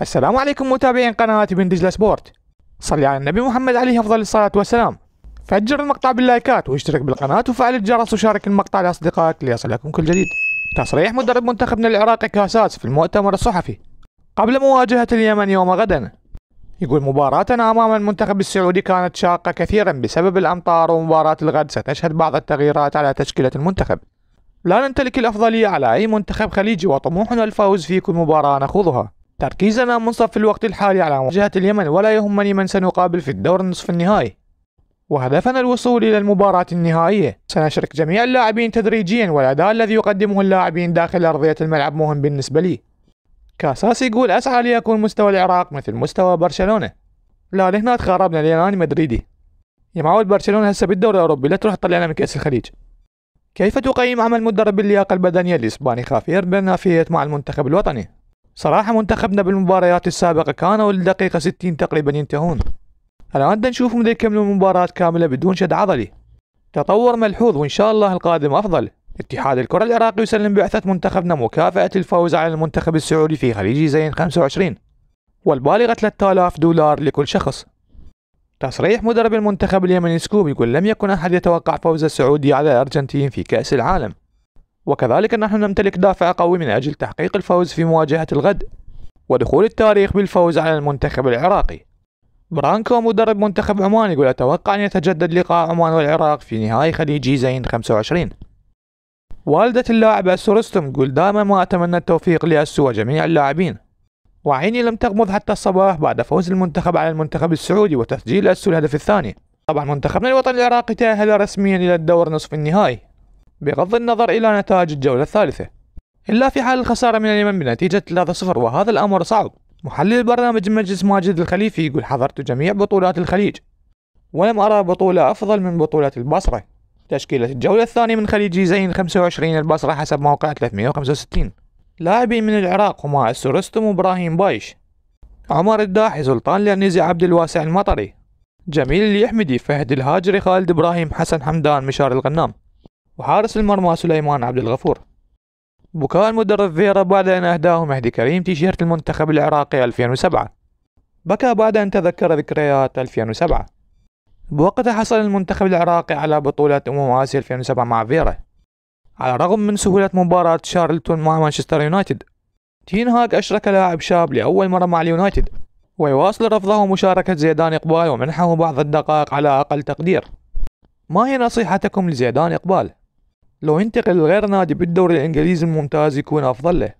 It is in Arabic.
السلام عليكم متابعين قناة ابن دجلة سبورت صلي على النبي محمد عليه أفضل الصلاة والسلام فجر المقطع باللايكات واشترك بالقناة وفعل الجرس وشارك المقطع لأصدقائك ليصلكم كل جديد تصريح مدرب منتخبنا العراقي كاساس في المؤتمر الصحفي قبل مواجهة اليمن يوم غدا يقول مباراتنا أمام المنتخب السعودي كانت شاقة كثيرا بسبب الأمطار ومباراة الغد ستشهد بعض التغييرات على تشكيلة المنتخب لا نمتلك الأفضلية على أي منتخب خليجي وطموحنا الفوز في كل مباراة نخوضها تركيزنا منصف في الوقت الحالي على مواجهة اليمن ولا يهمني من سنقابل في الدور النصف النهائي وهدفنا الوصول إلى المباراة النهائية سنشرك جميع اللاعبين تدريجيا والأداء الذي يقدمه اللاعبين داخل أرضية الملعب مهم بالنسبة لي كاساس يقول أسعى ليكون مستوى العراق مثل مستوى برشلونة لا لهنا تخربنا لأنني مدريدي يا معود برشلونة هسه بالدوري الأوروبي لا تروح تطلعنا من كأس الخليج كيف تقيم عمل مدرب اللياقة البدنية الإسباني خافير بنافية مع المنتخب الوطني؟ صراحة منتخبنا بالمباريات السابقة كانوا للدقيقة 60 تقريبا ينتهون الآن نشوفهم دا يكملون المباراة كاملة بدون شد عضلي تطور ملحوظ وإن شاء الله القادم أفضل اتحاد الكرة العراقي يسلم بعثة منتخبنا مكافأة الفوز على المنتخب السعودي في خليج زين 25 والبالغة 3000 دولار لكل شخص تصريح مدرب المنتخب اليمني سكوب يقول لم يكن أحد يتوقع فوز السعودي على الأرجنتين في كأس العالم وكذلك نحن نمتلك دافع قوي من أجل تحقيق الفوز في مواجهة الغد ودخول التاريخ بالفوز على المنتخب العراقي برانكو مدرب منتخب عمان يقول أتوقع أن يتجدد لقاء عمان والعراق في نهائي خليجي زين 25 والدة اللاعب أسورستم تقول دائما ما أتمنى التوفيق لأسو وجميع اللاعبين وعيني لم تغمض حتى الصباح بعد فوز المنتخب على المنتخب السعودي وتسجيل أسو الهدف الثاني طبعا منتخبنا الوطني العراقي تأهل رسميا إلى الدور نصف النهائي بغض النظر إلى نتائج الجولة الثالثة إلا في حال الخسارة من اليمن بنتيجة 3-0 وهذا الأمر صعب محلل برنامج مجلس ماجد الخليفي يقول حضرت جميع بطولات الخليج ولم أرى بطولة أفضل من بطولة البصرة تشكيلة الجولة الثانية من خليجي زين 25 البصرة حسب موقع 365 لاعبين من العراق هما السرستم وابراهيم بايش عمر الداحي سلطان لانيزي عبد الواسع المطري جميل اليحمدي فهد الهاجري خالد ابراهيم حسن حمدان مشار الغنام وحارس المرمى سليمان عبد الغفور بكاء المدرب فيرا بعد أن أهداه مهدي كريم تيشيرت المنتخب العراقي 2007 بكى بعد أن تذكر ذكريات 2007 بوقتها حصل المنتخب العراقي على بطولة أمم آسيا 2007 مع فيرا على الرغم من سهولة مباراة شارلتون مع مانشستر يونايتد تين هاك أشرك لاعب شاب لأول مرة مع اليونايتد ويواصل رفضه مشاركة زيدان إقبال ومنحه بعض الدقائق على أقل تقدير ما هي نصيحتكم لزيدان إقبال؟ لو ينتقل لغير نادي بالدوري الإنجليزي الممتاز يكون أفضل له